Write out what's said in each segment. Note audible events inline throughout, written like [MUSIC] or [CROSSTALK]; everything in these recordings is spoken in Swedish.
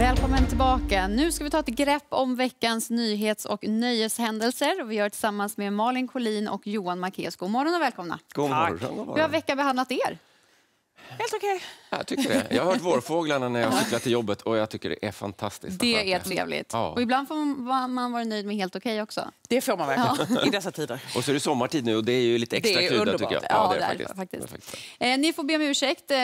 Välkommen tillbaka. Nu ska vi ta ett grepp om veckans nyhets och nöjeshändelser. Vi gör det tillsammans med Malin Collin och Johan Marquez. God morgon och välkomna. God morgon. Hur har veckan behandlat er? Helt okej. Okay. [LAUGHS] Jag tycker det. Jag har hört vårfåglarna när jag cyklar till jobbet och jag tycker det är fantastiskt. Det är trevligt. Ja. Och ibland får man vara nöjd med helt okej okay också. Det får man verkligen ja. i dessa tider. [LAUGHS] Och så är det sommartid nu och det är ju lite extra krydda tycker jag. Ja, ja det är det faktiskt. faktiskt. Det är faktiskt. Eh, ni får be om ursäkt, eh,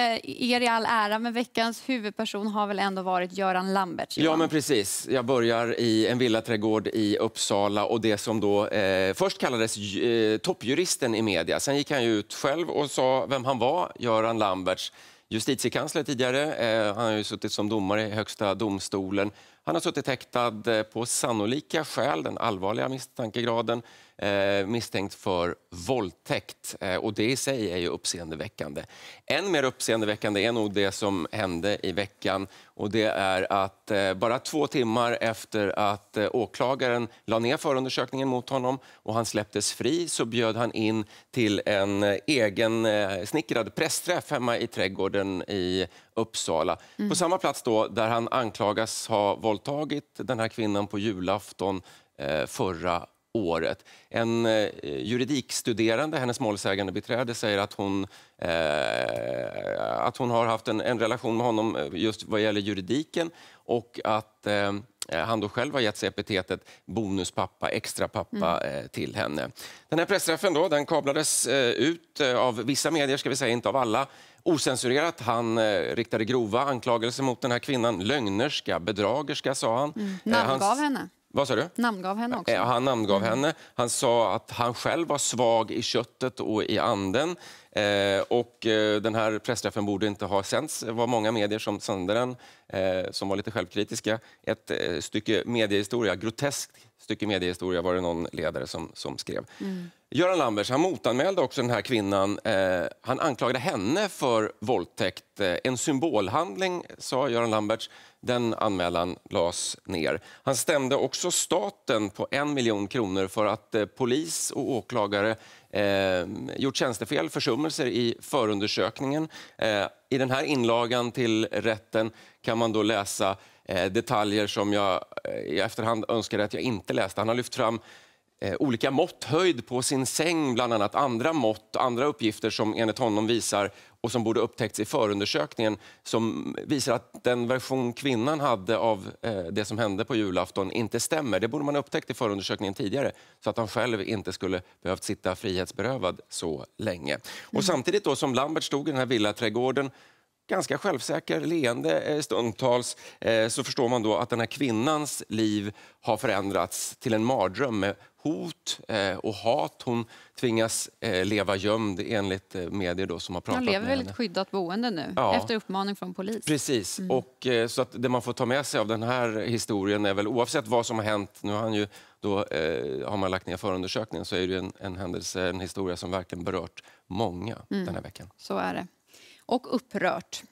er i all ära, men veckans huvudperson har väl ändå varit Göran Lambert? Ja, men precis. Jag börjar i en villaträdgård i Uppsala och det som då eh, först kallades eh, toppjuristen i media. Sen gick han ut själv och sa vem han var, Göran Lamberts justitiekansler tidigare. Eh, han har ju suttit som domare i Högsta domstolen. Han har suttit häktad eh, på sannolika skäl, den allvarliga misstankegraden, eh, misstänkt för våldtäkt. Eh, och det i sig är ju uppseendeväckande. Än mer uppseendeväckande är nog det som hände i veckan. Och det är att bara två timmar efter att åklagaren la ner förundersökningen mot honom och han släpptes fri så bjöd han in till en egen snickrad pressträff hemma i trädgården i Uppsala. Mm. På samma plats då där han anklagas ha våldtagit den här kvinnan på julafton eh, förra året. En eh, juridikstuderande, hennes målsägande beträde, säger att hon, eh, att hon har haft en, en relation med honom eh, just vad gäller juridiken och att eh, Eh, han då själv har gett sig epitetet bonuspappa, extrapappa mm. Eh, till henne. Den här pressträffen då, den kablades eh, ut av vissa medier, ska vi säga, inte av alla osensurerat. Han eh, riktade grova anklagelser mot den här kvinnan. Lögnerska, bedragerska, sa han. Mm. Namngav eh, hans... henne. Vad sa du? Namngav henne också. Eh, han namngav mm. henne. Han sa att han själv var svag i köttet och i anden. Eh, och eh, den här pressträffen borde inte ha sänts. Det var många medier som sände den, eh, som var lite självkritiska. Ett eh, stycke mediehistoria, groteskt stycke mediehistoria var det någon ledare som, som skrev. Mm. Göran Lambers han motanmälde också den här kvinnan. Eh, han anklagade henne för våldtäkt. Eh, en symbolhandling, sa Göran Lamberts. Den anmälan lades ner. Han stämde också staten på en miljon kronor för att eh, polis och åklagare eh, gjort tjänstefel, försummelser i förundersökningen. Eh, I den här inlagan till rätten kan man då läsa detaljer som jag i efterhand önskade att jag inte läste. Han har lyft fram Eh, olika mått, höjd på sin säng, bland annat andra mått, andra uppgifter som enligt honom visar och som borde upptäckts i förundersökningen som visar att den version kvinnan hade av eh, det som hände på julafton inte stämmer. Det borde man ha upptäckt i förundersökningen tidigare så att han själv inte skulle behövt sitta frihetsberövad så länge. Och mm. samtidigt då som Lambert stod i den här villaträdgården ganska självsäker, leende eh, stundtals eh, så förstår man då att den här kvinnans liv har förändrats till en mardröm med hot eh, och hat. Hon tvingas leva gömd enligt medier då, som har pratat med henne. Hon lever väl ett skyddat boende nu ja. efter uppmaning från polis. Precis, mm. och så att det man får ta med sig av den här historien är väl oavsett vad som har hänt, nu har, han ju, då, har man lagt ner förundersökningen, så är det en, en händelse, en historia som verkligen berört många mm. den här veckan. Så är det och upprört.